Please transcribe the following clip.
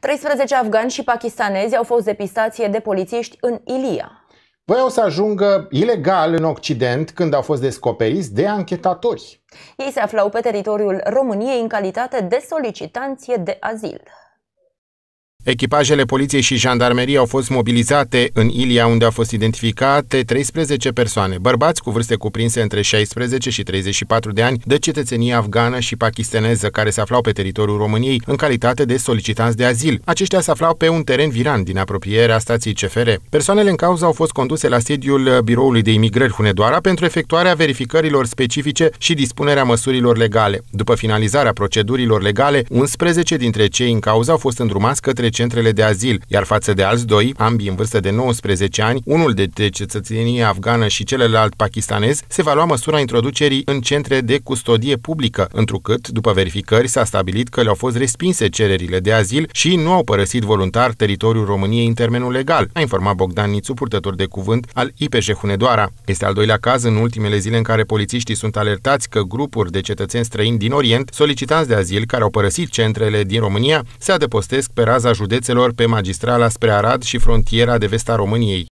13 afgani și pakistanezi au fost depistați de polițiști în Ilia. Voiau să ajungă ilegal în Occident când au fost descoperiți de anchetatori. Ei se aflau pe teritoriul României în calitate de solicitanție de azil. Echipajele poliției și jandarmerii au fost mobilizate în Ilia, unde au fost identificate 13 persoane, bărbați cu vârste cuprinse între 16 și 34 de ani, de cetățenie afgană și pakistaneză, care se aflau pe teritoriul României în calitate de solicitanți de azil. Aceștia se aflau pe un teren viran din apropierea stației CFR. Persoanele în cauză au fost conduse la sediul Biroului de Imigrări Hunedoara pentru efectuarea verificărilor specifice și dispunerea măsurilor legale. După finalizarea procedurilor legale, 11 dintre cei în cauză au fost îndrumați către centrele de azil, iar față de alți doi, ambii în vârstă de 19 ani, unul de cetățenie afgană și celălalt pakistanez, se va lua măsura introducerii în centre de custodie publică, întrucât, după verificări, s-a stabilit că le-au fost respinse cererile de azil și nu au părăsit voluntar teritoriul României în termenul legal, a informat Bogdan Nițu, purtător de cuvânt al IPJ Hunedoara. Este al doilea caz în ultimele zile în care polițiștii sunt alertați că grupuri de cetățeni străini din Orient, solicitați de azil care au părăsit centrele din România, se adăpostesc pe raza județelor pe magistrala spre Arad și frontiera de vest a României.